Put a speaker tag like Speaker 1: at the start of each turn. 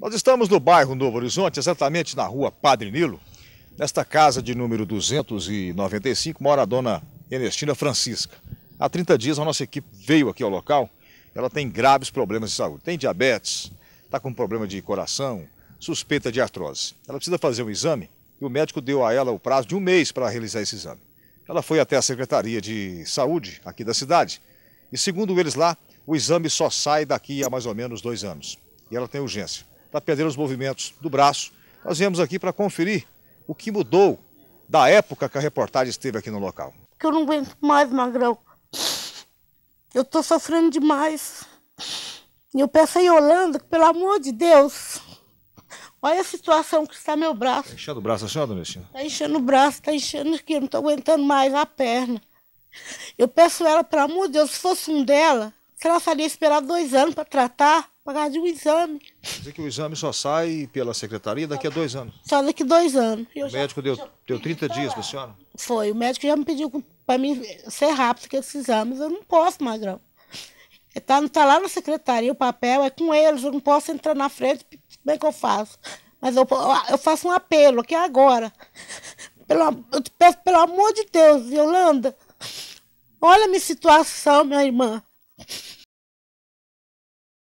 Speaker 1: Nós estamos no bairro Novo Horizonte, exatamente na rua Padre Nilo. Nesta casa de número 295 mora a dona Ernestina Francisca. Há 30 dias a nossa equipe veio aqui ao local. Ela tem graves problemas de saúde. Tem diabetes, está com problema de coração, suspeita de artrose. Ela precisa fazer um exame e o médico deu a ela o prazo de um mês para realizar esse exame. Ela foi até a Secretaria de Saúde aqui da cidade e, segundo eles lá, o exame só sai daqui a mais ou menos dois anos. E ela tem urgência para perder os movimentos do braço. Nós viemos aqui para conferir o que mudou da época que a reportagem esteve aqui no local.
Speaker 2: Que eu não aguento mais, Magrão. Eu estou sofrendo demais. E eu peço a Yolanda que, pelo amor de Deus, olha a situação que está meu braço.
Speaker 3: Está enchendo o braço, a senhora, dona Cristina?
Speaker 2: Está enchendo o braço, está enchendo aqui, eu não estou aguentando mais a perna. Eu peço ela, pelo amor de Deus, se fosse um dela, se ela faria esperar dois anos para tratar, pagar de um exame.
Speaker 1: Quer dizer que o exame só sai pela secretaria daqui a dois anos.
Speaker 2: Só daqui a dois anos.
Speaker 1: Eu o já, médico deu, já deu 30 dias para a senhora?
Speaker 2: Foi. O médico já me pediu para mim ser rápido com esses exames. Eu não posso, Magrão. Está é, tá lá na secretaria, o papel é com eles. Eu não posso entrar na frente. Como é que eu faço? Mas eu, eu faço um apelo aqui agora. Pelo, eu te peço, pelo amor de Deus, Yolanda, olha a minha situação, minha irmã.